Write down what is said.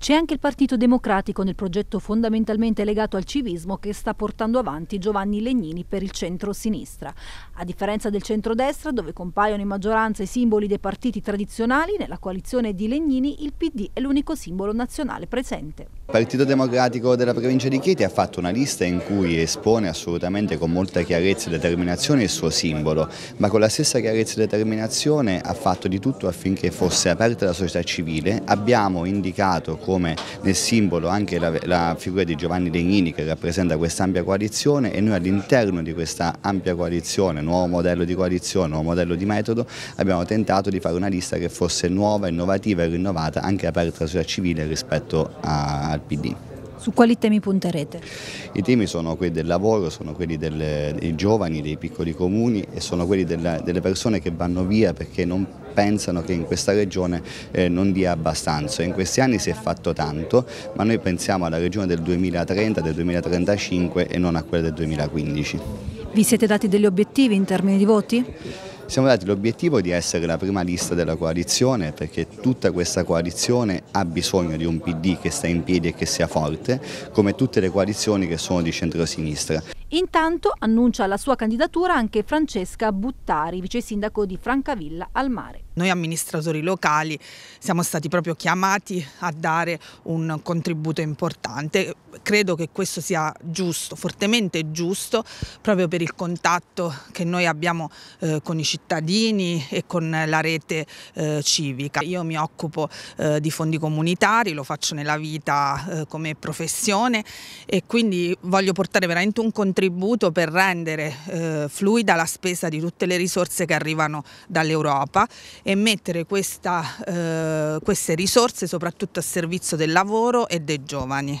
C'è anche il Partito Democratico nel progetto fondamentalmente legato al civismo che sta portando avanti Giovanni Legnini per il centro-sinistra. A differenza del centro-destra, dove compaiono in maggioranza i simboli dei partiti tradizionali, nella coalizione di Legnini il PD è l'unico simbolo nazionale presente. Il Partito Democratico della provincia di Chieti ha fatto una lista in cui espone assolutamente con molta chiarezza e determinazione il suo simbolo, ma con la stessa chiarezza e determinazione ha fatto di tutto affinché fosse aperta la società civile. Abbiamo indicato come nel simbolo anche la, la figura di Giovanni Legnini che rappresenta questa ampia coalizione e noi all'interno di questa ampia coalizione, nuovo modello di coalizione, nuovo modello di metodo, abbiamo tentato di fare una lista che fosse nuova, innovativa e rinnovata, anche aperta alla società civile rispetto a al PD. Su quali temi punterete? I temi sono quelli del lavoro, sono quelli del, dei giovani, dei piccoli comuni e sono quelli della, delle persone che vanno via perché non pensano che in questa regione eh, non dia abbastanza. In questi anni si è fatto tanto, ma noi pensiamo alla regione del 2030, del 2035 e non a quella del 2015. Vi siete dati degli obiettivi in termini di voti? siamo dati l'obiettivo di essere la prima lista della coalizione perché tutta questa coalizione ha bisogno di un PD che sta in piedi e che sia forte, come tutte le coalizioni che sono di centrosinistra. Intanto annuncia la sua candidatura anche Francesca Buttari, vice sindaco di Francavilla al Mare. Noi amministratori locali siamo stati proprio chiamati a dare un contributo importante. Credo che questo sia giusto, fortemente giusto, proprio per il contatto che noi abbiamo eh, con i cittadini e con la rete eh, civica. Io mi occupo eh, di fondi comunitari, lo faccio nella vita eh, come professione e quindi voglio portare veramente un contributo contributo per rendere eh, fluida la spesa di tutte le risorse che arrivano dall'Europa e mettere questa, eh, queste risorse soprattutto a servizio del lavoro e dei giovani.